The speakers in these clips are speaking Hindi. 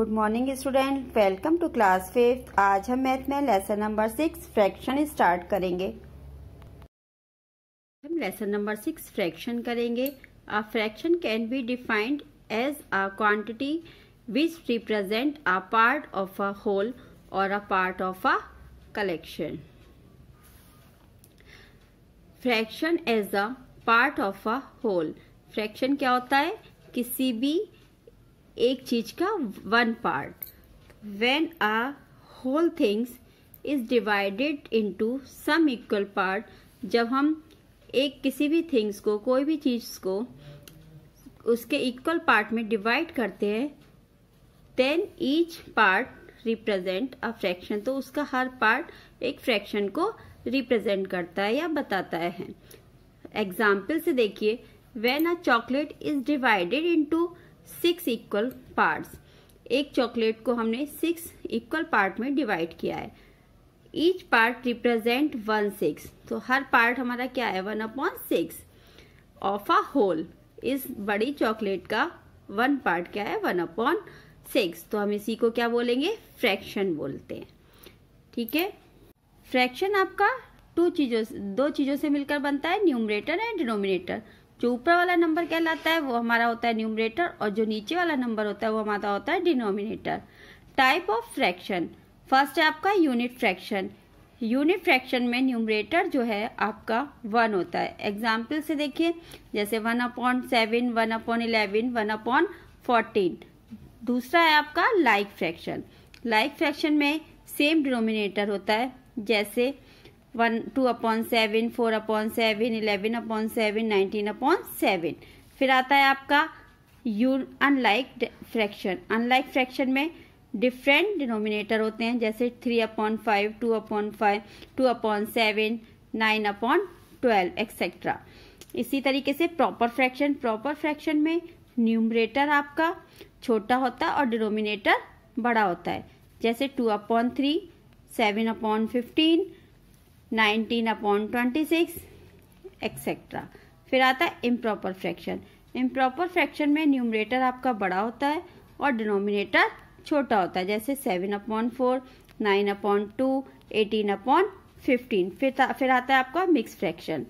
good morning student welcome to class fifth आज हम मैथ में lesson number six fraction start करेंगे हम लेसन नंबर सिक्स फ्रैक्शन करेंगे a fraction can be defined as a quantity which represent a part of a whole और a part of a collection fraction as a part of a whole fraction क्या होता है किसी भी एक चीज का one part when a whole things is divided into sum equal part जब हम एक किसी भी थिंग्स को कोई भी चीज को उसके इक्वल पार्ट में डिवाइड करते हैं then each part represent a fraction तो उसका हर पार्ट एक फ्रैक्शन को रिप्रेजेंट करता है या बताता है एग्जाम्पल से देखिए when a chocolate is divided into six equal parts एक चॉकलेट को हमने सिक्स इक्वल पार्ट में डिवाइड किया है each part represent one six तो हर पार्ट हमारा क्या है one upon six of a whole इस बड़ी चॉकलेट का वन पार्ट क्या है वन अपॉन सिक्स तो हम इसी को क्या बोलेंगे फ्रैक्शन बोलते हैं ठीक है फ्रैक्शन आपका टू चीज़ों दो चीज़ों से मिलकर बनता है न्यूमरेटर एंड डिनोमिनेटर जो ऊपर वाला नंबर कहलाता है वो हमारा होता है न्यूमरेटर और जो नीचे वाला नंबर होता है वो हमारा होता है denominator type of fraction first है आपका यूनिट फ्रैक्शन यूनिट फ्रैक्शन में न्यूमरेटर जो है आपका वन होता है एग्जाम्पल से देखिए जैसे one upon seven one upon eleven one upon fourteen दूसरा है आपका लाइक फ्रैक्शन लाइक फ्रैक्शन में सेम डिनोमिनेटर होता है जैसे one two upon seven four upon seven eleven upon seven nineteen upon seven फिर आता है आपका you unlike fraction unlike fraction में डिफरेंट डिनोमिनेटर होते हैं जैसे three upon five two upon five two upon seven nine upon twelve etcetera इसी तरीके से प्रॉपर फ्रैक्शन प्रॉपर फ्रैक्शन में न्यूमरेटर आपका छोटा होता है और डिनोमिनेटर बड़ा होता है जैसे two upon three seven upon fifteen nineteen upon twenty six etcetera फिर आता है इम्प्रॉपर फ्रैक्शन इम्प्रॉपर फ्रैक्शन में न्यूमरेटर आपका बड़ा होता है और डिनोमिनेटर छोटा होता है जैसे seven upon four nine upon two eighteen upon fifteen फिर फिर आता है आपका mix fraction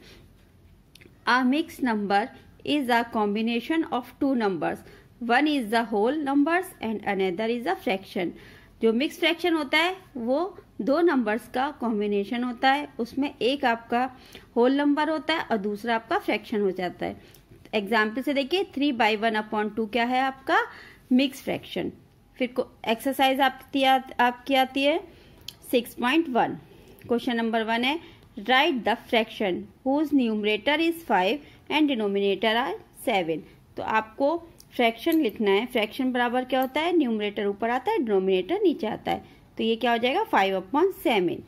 a mix number is a combination of two numbers one is the whole numbers and another is a fraction जो मिक्स फ्रैक्शन होता है वो दो नंबर्स का कॉम्बिनेशन होता है उसमें एक आपका होल नंबर होता है और दूसरा आपका फ्रैक्शन हो जाता है एग्जाम्पल से देखिए three by one upon two क्या है आपका मिक्स फ्रैक्शन फिर एक्सरसाइज आपकी आपकी आती है six point one question number one है write the fraction whose numerator is five and denominator are seven तो आपको फ्रैक्शन लिखना है फ्रैक्शन बराबर क्या होता है न्यूमरेटर ऊपर आता है डिनोमिनेटर नीचे आता है तो ये क्या हो जाएगा फाइव अपॉन सेवन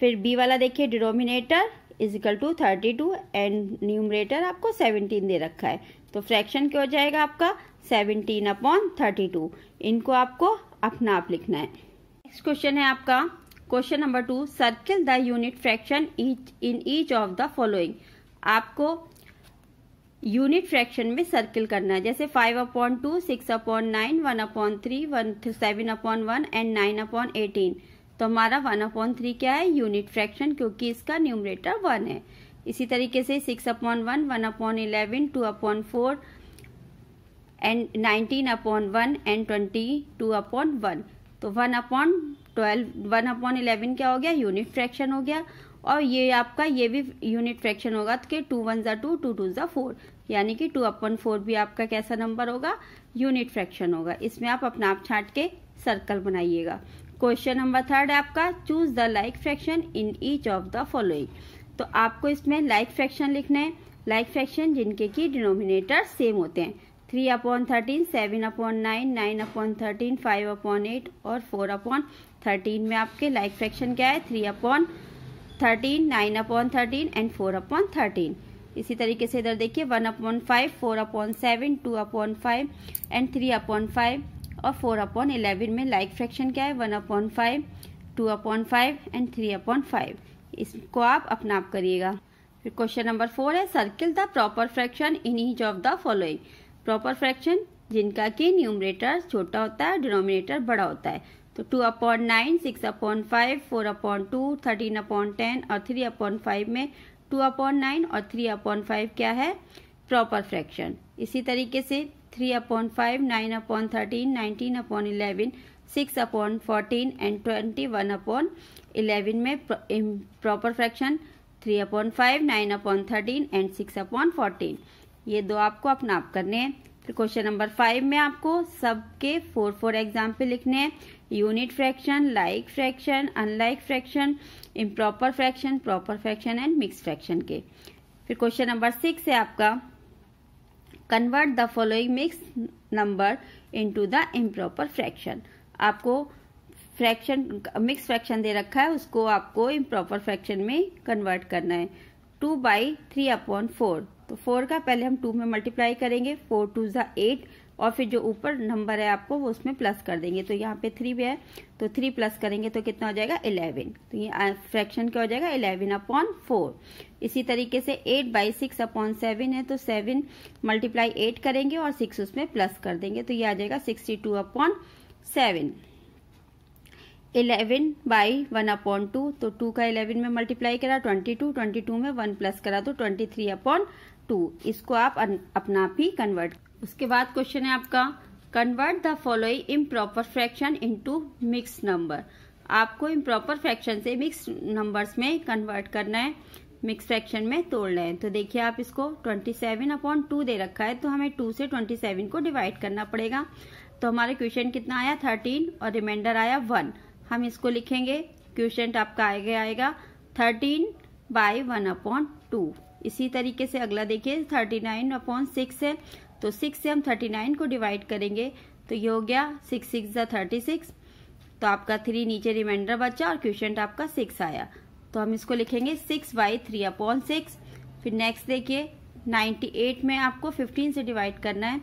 फिर बी वाला देखिए denominator is equal to thirty two and numerator आपको सेवनटीन दे रखा है तो फ्रैक्शन क्या हो जाएगा आपका सेवनटीन अपॉन थर्टी टू इनको आपको अपना आप लिखना है नेक्स्ट क्वेश्चन है आपका question number two circle the unit fraction in each of the following आपको यूनिट फ्रैक्शन में सर्किल करना है जैसे five upon two six upon nine one upon three one seven upon one and nine upon eighteen तो हमारा वन अपॉइंट थ्री क्या है यूनिट फ्रैक्शन क्योंकि इसका न्यूमरेटर वन है इसी तरीके से six upon one one upon eleven two upon four and nineteen upon one and twenty two upon one तो one upon twelve one upon eleven क्या हो गया यूनिट फ्रैक्शन हो गया और ये आपका ये भी यूनिट फ्रैक्शन होगा तो के टू वन ज़ा टू टू टू ज़ा फोर यानी कि टू अपन फोर भी आपका कैसा नंबर होगा यूनिट फ्रैक्शन होगा इसमें आप अपना आप छाट के सर्कल बनाइएगा क्वेश्चन नंबर थर्ड है आपका choose the like fraction in each of the following तो आपको इसमें लाइक फ्रैक्शन लिखना है लाइक फ्रैक्शन जिनके की डिनोमिनेटर सेम होते हैं three upon thirteen seven upon nine nine upon thirteen five upon eight और फोर अपॉन थर्टीन में आपके लाइक फ्रैक्शन क्या है three upon thirteen nine upon thirteen and four upon thirteen इसी तरीके से इधर देखिए one upon five four upon seven two upon five and three upon five और फोर अपॉन इलेवन में लाइक like फ्रैक्शन क्या है one upon five two upon five and three upon five इसको आप अपना आप करिएगा फिर क्वेश्चन नंबर फोर है circle the proper fraction in each of the following proper fraction जिनका कि न्यूमरेटर छोटा होता है डिनोमिनेटर बड़ा होता है तो two upon nine six upon five four upon two thirteen upon ten और थ्री अपॉइंट फाइव में टू अपॉन नाइन और थ्री अपॉन फाइव क्या है प्रॉपर फ्रैक्शन इसी तरीके से three upon five nine upon thirteen nineteen upon eleven six upon fourteen and twenty one upon eleven में proper fraction three upon five nine upon thirteen and six upon fourteen ये दो आपको अपना आप करने हैं फिर क्वेश्चन नंबर फाइव में आपको सबके फोर फोर एग्जाम्पल लिखने हैं unit fraction like fraction unlike fraction improper fraction proper fraction and mix fraction के फिर क्वेश्चन नंबर सिक्स है आपका convert the following mix number to the improper fraction आपको फ्रैक्शन मिक्स फ्रैक्शन दे रखा है उसको आपको इम्प्रॉपर फ्रैक्शन में कन्वर्ट करना है two by three upon four तो फोर का पहले हम टू में मल्टीप्लाई करेंगे फोर टू ज़ा एट और फिर जो ऊपर नंबर है आपको वो उसमें प्लस कर देंगे तो यहाँ पे थ्री भी है तो थ्री प्लस करेंगे तो कितना हो जाएगा इलेवन तो ये फ्रैक्शन क्या हो जाएगा इलेवन अपॉन फोर इसी तरीके से eight by six upon seven है तो सेवन मल्टीप्लाई एट करेंगे और सिक्स उसमें प्लस कर देंगे तो ये आ जाएगा sixty two upon seven eleven by one upon two तो टू का इलेवन में मल्टीप्लाई करा ट्वेंटी टू ट्वेंटी टू में वन प्लस करा तो ट्वेंटी थ्री अपॉन टू इसको आप अपना आप ही कन्वर्ट उसके बाद क्वेश्चन है आपका convert the following improper fraction into mix number आपको इम्प्रॉपर फ्रैक्शन से मिक्स नंबर्स में कन्वर्ट करना है मिक्स फ्रैक्शन में तोड़ना है तो देखिए आप इसको 27 सेवन अपॉन टू दे रखा है तो हमें 2 से 27 को डिवाइड करना पड़ेगा तो हमारा क्वेश्चन कितना आया 13 और रिमाइंडर आया 1 हम इसको लिखेंगे क्वेश्चन आपका आएगा आएगा 13 बाय वन अपॉन टू इसी तरीके से अगला देखिए थर्टी नाइन अपॉन सिक्स है तो सिक्स से हम थर्टी नाइन को डिवाइड करेंगे तो ये हो गया सिक्स सिक्स या थर्टी सिक्स तो आपका थ्री नीचे रिमाइंडर बचा और क्वेश्चन आपका सिक्स आया तो हम इसको लिखेंगे six by three upon six फिर नेक्स्ट देखिए नाइन्टी एट में आपको फिफ्टीन से डिवाइड करना है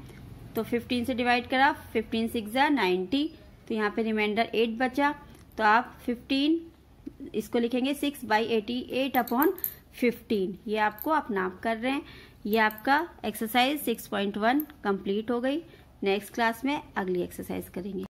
तो फिफ्टीन से डिवाइड करा फिफ्टीन सिक्स या नाइन्टी तो यहाँ पे रिमाइंडर एट बचा तो आप फिफ्टीन इसको लिखेंगे six by eighty eight upon fifteen ये आपको आप नाप कर रहे हैं ये आपका exercise six point one complete हो गई नेक्स्ट क्लास में अगली एक्सरसाइज करेंगे